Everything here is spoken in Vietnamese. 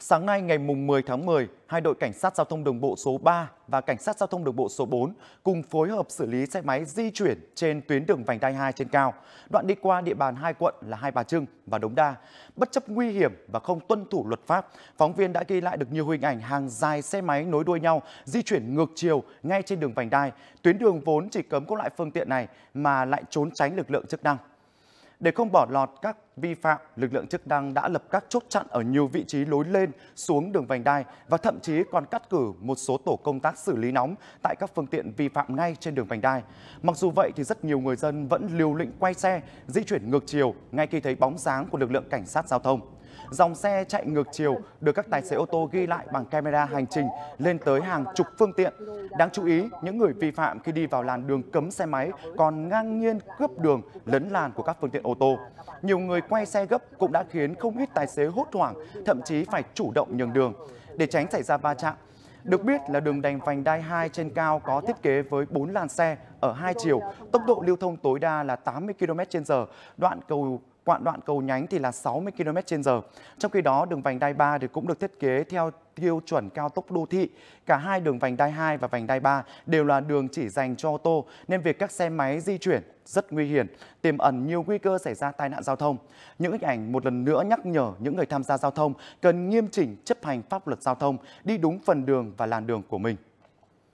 Sáng nay ngày mùng 10 tháng 10, hai đội cảnh sát giao thông đường bộ số 3 và cảnh sát giao thông đường bộ số 4 cùng phối hợp xử lý xe máy di chuyển trên tuyến đường vành đai 2 trên cao, đoạn đi qua địa bàn hai quận là Hai Bà Trưng và Đống Đa. Bất chấp nguy hiểm và không tuân thủ luật pháp, phóng viên đã ghi lại được nhiều hình ảnh hàng dài xe máy nối đuôi nhau di chuyển ngược chiều ngay trên đường vành đai. Tuyến đường vốn chỉ cấm các loại phương tiện này mà lại trốn tránh lực lượng chức năng. Để không bỏ lọt các vi phạm, lực lượng chức năng đã lập các chốt chặn ở nhiều vị trí lối lên, xuống đường vành đai và thậm chí còn cắt cử một số tổ công tác xử lý nóng tại các phương tiện vi phạm ngay trên đường vành đai. Mặc dù vậy thì rất nhiều người dân vẫn liều lĩnh quay xe, di chuyển ngược chiều ngay khi thấy bóng dáng của lực lượng cảnh sát giao thông. Dòng xe chạy ngược chiều được các tài xế ô tô ghi lại bằng camera hành trình lên tới hàng chục phương tiện. Đáng chú ý, những người vi phạm khi đi vào làn đường cấm xe máy còn ngang nhiên cướp đường lấn làn của các phương tiện ô tô. Nhiều người quay xe gấp cũng đã khiến không ít tài xế hốt hoảng, thậm chí phải chủ động nhường đường để tránh xảy ra va chạm. Được biết là đường đành vành đai 2 trên cao có thiết kế với 4 làn xe ở hai chiều, tốc độ lưu thông tối đa là 80 km/h. Đoạn cầu quãng đoạn cầu nhánh thì là 60 km/h. Trong khi đó, đường vành đai 3 thì cũng được thiết kế theo tiêu chuẩn cao tốc đô thị. Cả hai đường vành đai 2 và vành đai 3 đều là đường chỉ dành cho ô tô nên việc các xe máy di chuyển rất nguy hiểm, tiềm ẩn nhiều nguy cơ xảy ra tai nạn giao thông. Những hình ảnh một lần nữa nhắc nhở những người tham gia giao thông cần nghiêm chỉnh chấp hành pháp luật giao thông, đi đúng phần đường và làn đường của mình.